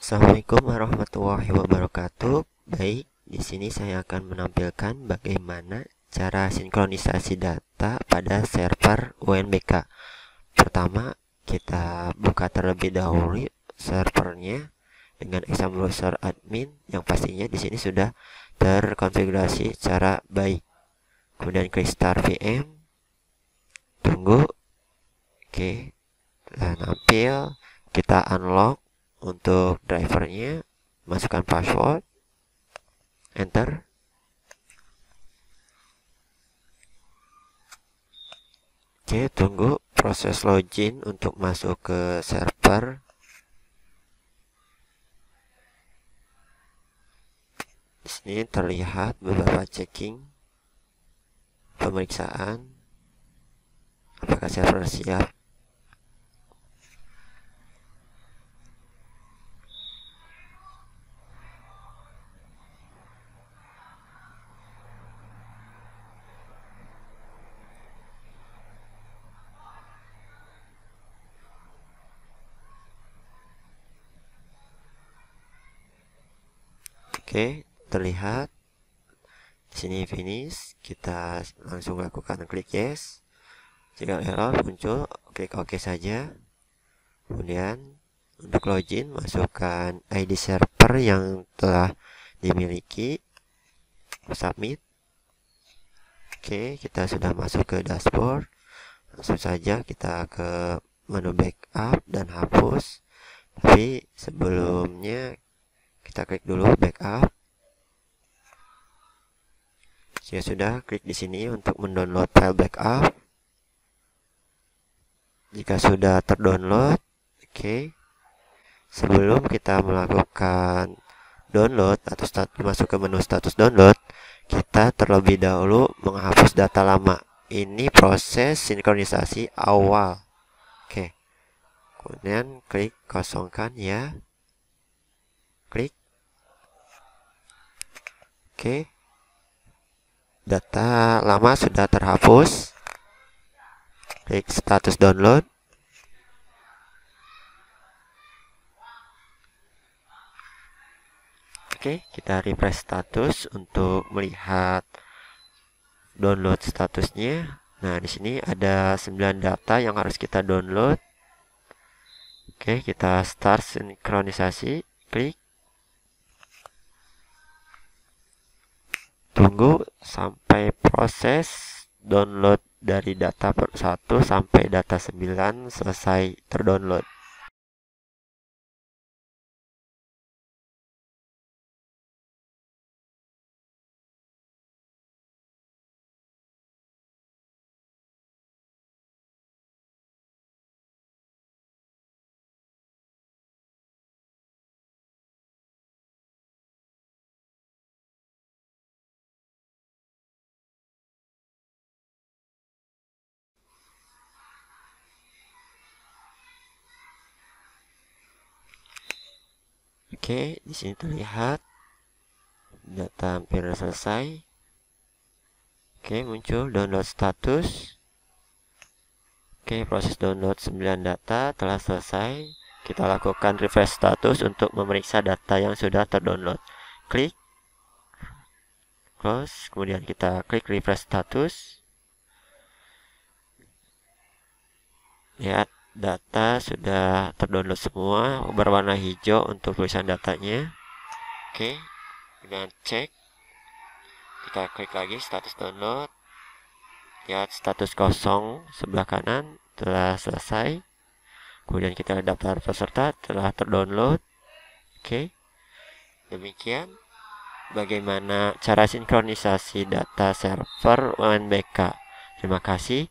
Assalamualaikum warahmatullahi wabarakatuh. Baik, di sini saya akan menampilkan bagaimana cara sinkronisasi data pada server UNBK. Pertama, kita buka terlebih dahulu servernya dengan exam browser admin yang pastinya di sini sudah terkonfigurasi secara baik. Kemudian klik start VM, tunggu, oke, okay. tampil, kita unlock, untuk drivernya masukkan password enter oke tunggu proses login untuk masuk ke server Disini terlihat beberapa checking pemeriksaan apakah server siap Oke, terlihat. Di sini finish, kita langsung lakukan klik yes. Jika error muncul, klik OK saja. Kemudian untuk login masukkan ID server yang telah dimiliki. Submit. Oke, kita sudah masuk ke dashboard. Langsung saja kita ke menu backup dan hapus. Tapi sebelumnya kita klik dulu backup ya sudah klik di sini untuk mendownload file backup jika sudah terdownload oke okay. sebelum kita melakukan download atau start, masuk ke menu status download kita terlebih dahulu menghapus data lama ini proses sinkronisasi awal oke okay. kemudian klik kosongkan ya Oke. Data lama sudah terhapus. Klik status download. Oke, kita refresh status untuk melihat download statusnya. Nah, di sini ada 9 data yang harus kita download. Oke, kita start sinkronisasi. tunggu sampai proses download dari data 1 sampai data 9 selesai terdownload Oke, di sini terlihat data hampir selesai. Oke, muncul download status. Oke, proses download 9 data telah selesai. Kita lakukan refresh status untuk memeriksa data yang sudah terdownload. Klik close, kemudian kita klik refresh status. Lihat data sudah terdownload semua berwarna hijau untuk tulisan datanya oke dengan cek kita klik lagi status download lihat status kosong sebelah kanan telah selesai kemudian kita daftar peserta telah terdownload oke demikian bagaimana cara sinkronisasi data server WNBK terima kasih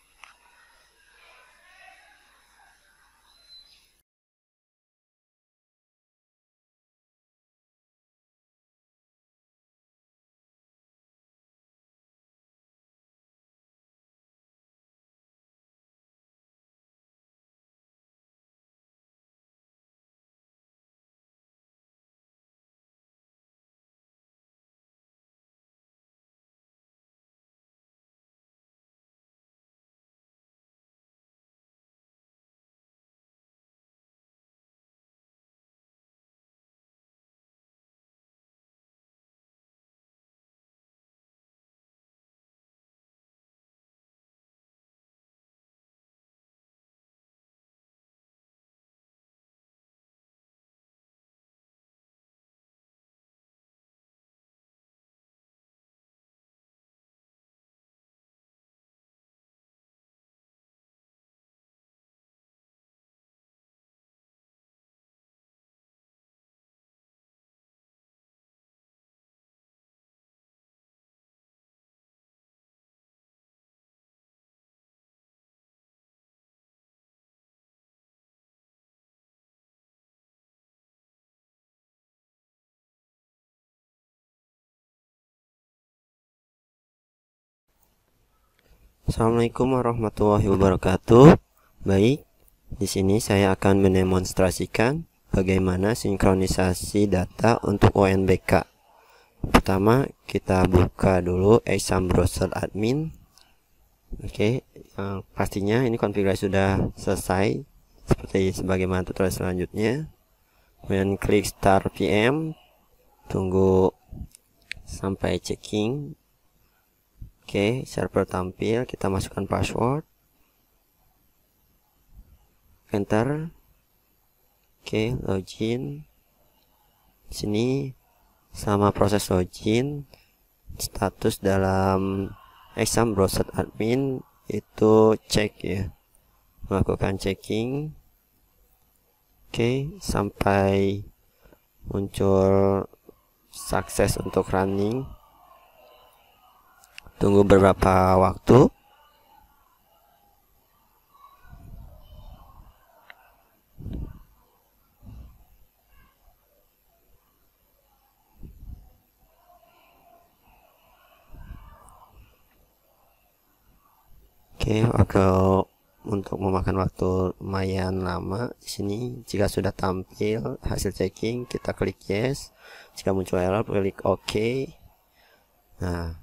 Assalamualaikum warahmatullahi wabarakatuh. Baik, di sini saya akan mendemonstrasikan bagaimana sinkronisasi data untuk ONBK. Pertama, kita buka dulu Exam Browser Admin. Oke, uh, pastinya ini konfigurasi sudah selesai seperti sebagaimana tutorial selanjutnya. Kemudian klik start VM, tunggu sampai checking Oke, server tampil, kita masukkan password. Enter. Oke, login. Sini sama proses login, status dalam exam browser admin itu cek ya. Melakukan checking. Oke, sampai muncul sukses untuk running tunggu beberapa waktu Oke, okay, untuk memakan waktu lumayan lama di sini. Jika sudah tampil hasil checking, kita klik yes. Jika muncul error, klik OK. Nah,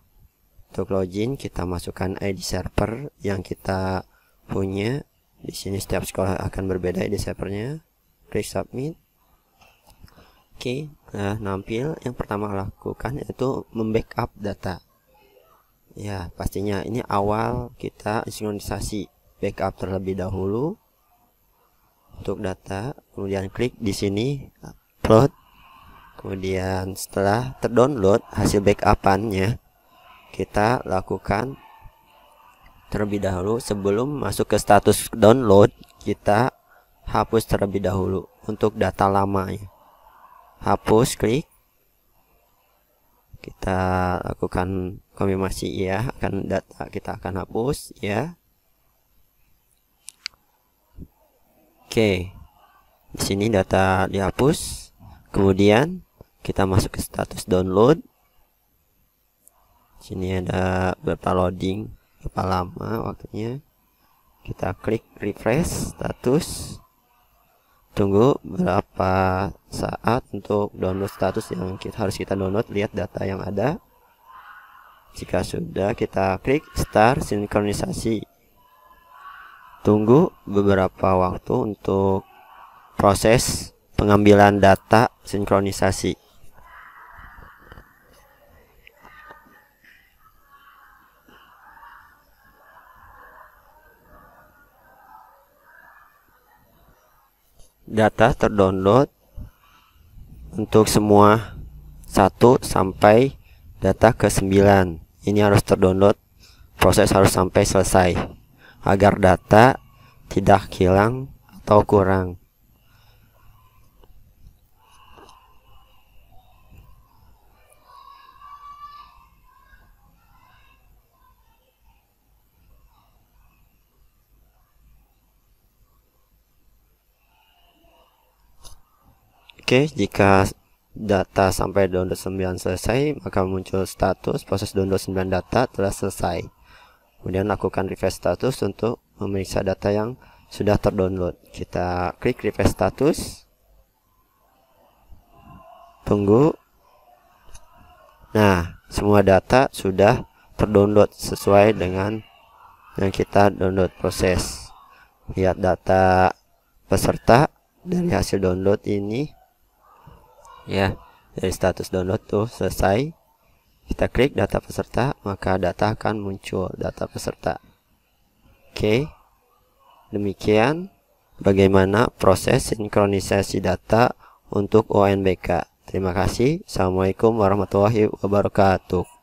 untuk login kita masukkan ID server yang kita punya. Di sini setiap sekolah akan berbeda ID servernya. Klik submit. Oke, okay, nah, nampil yang pertama lakukan yaitu membackup data. Ya, pastinya ini awal kita sinkronisasi backup terlebih dahulu untuk data, kemudian klik di sini upload. Kemudian setelah terdownload hasil backupannya kita lakukan terlebih dahulu sebelum masuk ke status download kita hapus terlebih dahulu untuk data lamanya hapus klik kita lakukan konfirmasi ya akan data kita akan hapus ya oke di sini data dihapus kemudian kita masuk ke status download sini ada berapa loading berapa lama waktunya kita klik refresh status tunggu berapa saat untuk download status yang kita harus kita download lihat data yang ada jika sudah kita klik start sinkronisasi tunggu beberapa waktu untuk proses pengambilan data sinkronisasi data terdownload untuk semua satu sampai data ke 9 ini harus terdownload proses harus sampai selesai agar data tidak hilang atau kurang Oke, jika data sampai download 9 selesai, maka muncul status proses download 9 data telah selesai. Kemudian lakukan refresh status untuk memeriksa data yang sudah terdownload. Kita klik refresh status. Tunggu. Nah, semua data sudah terdownload sesuai dengan yang kita download proses. Lihat data peserta dari hasil download ini ya dari status download tuh selesai kita klik data peserta maka data akan muncul data peserta oke demikian bagaimana proses sinkronisasi data untuk ONBK. terima kasih assalamualaikum warahmatullahi wabarakatuh